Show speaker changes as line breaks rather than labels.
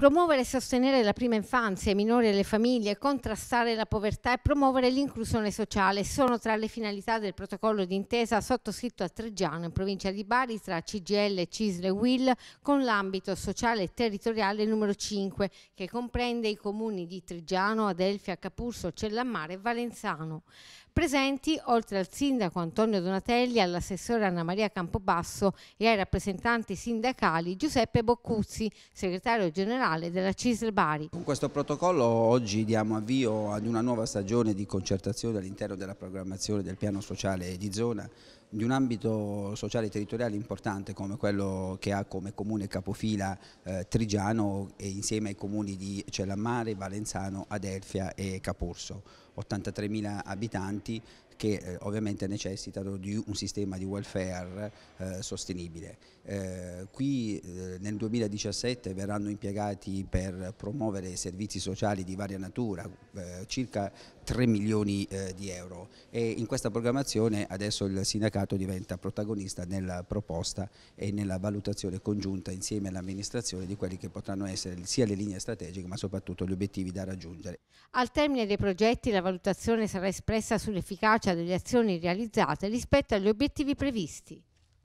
promuovere e sostenere la prima infanzia, i minori e le famiglie, contrastare la povertà e promuovere l'inclusione sociale sono tra le finalità del protocollo d'intesa sottoscritto a Treggiano in provincia di Bari tra CGL, CISL e WIL con l'ambito sociale e territoriale numero 5 che comprende i comuni di Treggiano, Adelfia, Capurso, Cellammare e Valenzano. Presenti, oltre al sindaco Antonio Donatelli, all'assessore Anna Maria Campobasso e ai rappresentanti sindacali Giuseppe Boccuzzi, segretario generale Natale della CISL Bari. Con
questo protocollo oggi diamo avvio ad una nuova stagione di concertazione all'interno della programmazione del piano sociale di zona di un ambito sociale e territoriale importante come quello che ha come comune capofila eh, Trigiano e insieme ai comuni di Cellammare, Valenzano, Adelfia e Caporso. 83.000 abitanti che eh, ovviamente necessitano di un sistema di welfare eh, sostenibile. Eh, qui eh, nel 2017 verranno impiegati per promuovere servizi sociali di varia natura eh, circa 3 milioni eh, di euro e in questa programmazione adesso il sindacato diventa protagonista nella proposta e nella valutazione congiunta insieme all'amministrazione di quelli che potranno essere sia le linee strategiche ma soprattutto gli obiettivi da raggiungere.
Al termine dei progetti la valutazione sarà espressa sull'efficacia delle azioni realizzate rispetto agli obiettivi previsti.